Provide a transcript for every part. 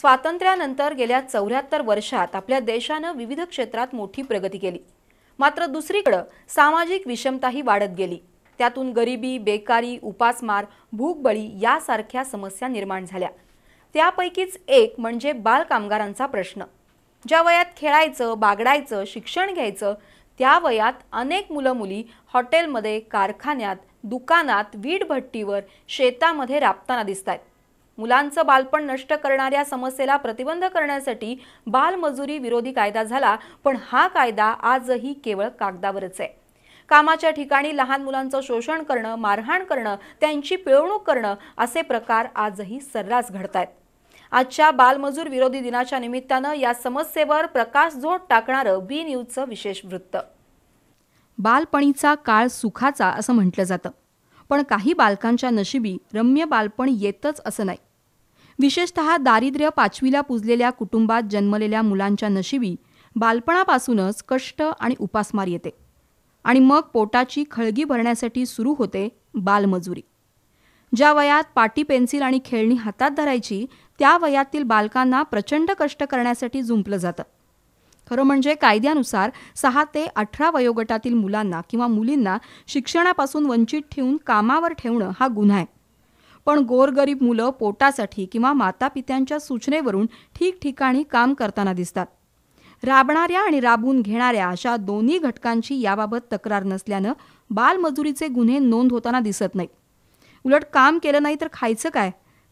स्वातंत्र्यानंतर गेल्या चौऱ्याहत्तर वर्षात आपल्या देशानं विविध क्षेत्रात मोठी प्रगती केली मात्र दुसरीकडं सामाजिक विषमताही वाढत गेली त्यातून गरिबी बेकारी उपासमार भूकबळी यासारख्या समस्या निर्माण झाल्या त्यापैकीच एक म्हणजे बालकामगारांचा प्रश्न ज्या वयात खेळायचं बागडायचं शिक्षण घ्यायचं त्या वयात अनेक मुलं मुली हॉटेलमध्ये कारखान्यात दुकानात वीटभट्टीवर शेतामध्ये राबताना दिसत आहेत मुलांचं बालपण नष्ट करणाऱ्या समस्येला प्रतिबंध करण्यासाठी बालमजुरी विरोधी कायदा झाला पण हा कायदा आजही केवळ कागदावरच आहे कामाच्या ठिकाणी लहान मुलांचं शोषण करणं मारहाण करणं त्यांची पिळवणूक करणं असे प्रकार आजही सर्रास घडत आहेत आजच्या बालमजूर विरोधी दिनाच्या निमित्तानं या समस्येवर प्रकाशझोत टाकणारं बी न्यूजचं विशेष वृत्त बालपणीचा काळ सुखाचा असं म्हटलं जातं पण काही बालकांच्या नशिबी रम्य बालपण येतच असं नाही विशेषतः दारिद्र्य पाचवीला पुजलेल्या कुटुंबात जन्मलेल्या मुलांच्या नशिबी बालपणापासूनच कष्ट आणि उपासमार येते आणि मग पोटाची खळगी भरण्यासाठी सुरू होते बालमजुरी ज्या वयात पाटी पेन्सिल आणि खेळणी हातात धरायची त्या वयातील बालकांना प्रचंड कष्ट करण्यासाठी जुंपलं जातं खरं म्हणजे कायद्यानुसार सहा ते अठरा वयोगटातील मुलांना किंवा मुलींना शिक्षणापासून वंचित ठेवून कामावर ठेवणं हा गुन्हा आहे पण गोरगरीब मुलं पोटासाठी किंवा मातापित्यांच्या सूचनेवरून ठिकठिकाणी काम करताना दिसतात राबणाऱ्या आणि राबून घेणाऱ्या अशा दोन्ही घटकांची याबाबत तक्रार नसल्यानं बालमजुरीचे गुन्हे नोंद होताना दिसत नाही उलट काम केलं नाही तर खायचं काय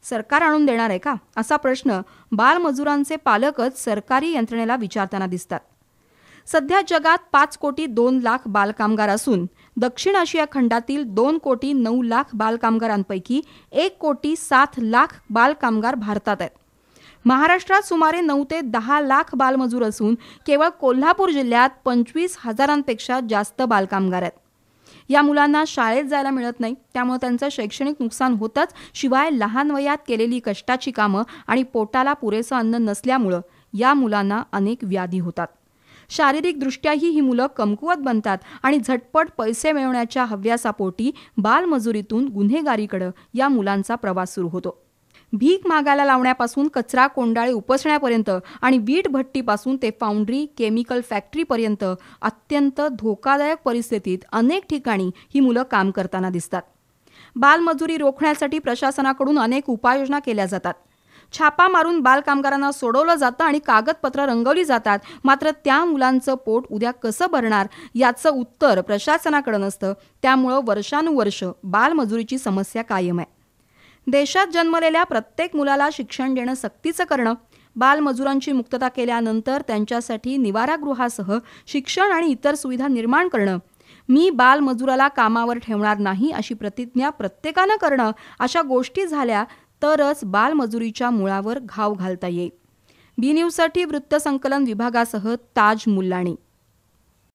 सरकार आणून देणार आहे का असा प्रश्न बालमजुरांचे पालकच सरकारी यंत्रणेला विचारताना दिसतात सध्या जगात पाच कोटी दोन लाख बालकामगार असून दक्षिण आशिया खंडातील दोन कोटी नऊ लाख बालकामगारांपैकी एक कोटी सात लाख बालकामगार भारतात आहेत महाराष्ट्रात सुमारे नऊ ते दहा लाख बालमजूर असून केवळ कोल्हापूर जिल्ह्यात पंचवीस हजारांपेक्षा जास्त बालकामगार आहेत या मुलांना शाळेत जायला मिळत नाही त्यामुळे त्यांचं शैक्षणिक नुकसान होतंच शिवाय लहान वयात केलेली कष्टाची कामं आणि पोटाला पुरेसं अन्न नसल्यामुळं या मुलांना अनेक व्याधी होतात शारीरिकदृष्ट्याही ही मुलं कमकुवत बनतात आणि झटपट पैसे मिळवण्याच्या हव्यासापोटी बालमजुरीतून गुन्हेगारीकडं या मुलांचा प्रवास सुरू होतो भीक मागायला लावण्यापासून कचरा कोंडाळे उपसण्यापर्यंत आणि वीट भट्टीपासून ते फाउंड्री केमिकल फॅक्टरीपर्यंत अत्यंत धोकादायक परिस्थितीत अनेक ठिकाणी ही मुलं काम करताना दिसतात बालमजुरी रोखण्यासाठी प्रशासनाकडून अनेक उपाययोजना केल्या जातात छापा मारून बालकामगारांना सोडवलं जातं आणि कागदपत्र रंगवली जातात मात्र त्या मुलांचं पोट उद्या कसं भरणार याचं उत्तर प्रशासनाकडे नसतं त्यामुळं वर्षानुवर्ष बालमजुरीची समस्या कायम आहे देशात जन्मलेल्या प्रत्येक मुलाला शिक्षण देणं सक्तीचं करणं बालमजुरांची मुक्तता केल्यानंतर त्यांच्यासाठी निवारागृहासह शिक्षण आणि इतर सुविधा निर्माण करणं मी बालमजुराला कामावर ठेवणार नाही अशी प्रतिज्ञा प्रत्येकानं करणं अशा गोष्टी झाल्या तरच बालमजुरीच्या मुळावर घाव घालता येईल बी न्यूजसाठी वृत्तसंकलन विभागासह ताज मुल्लाणी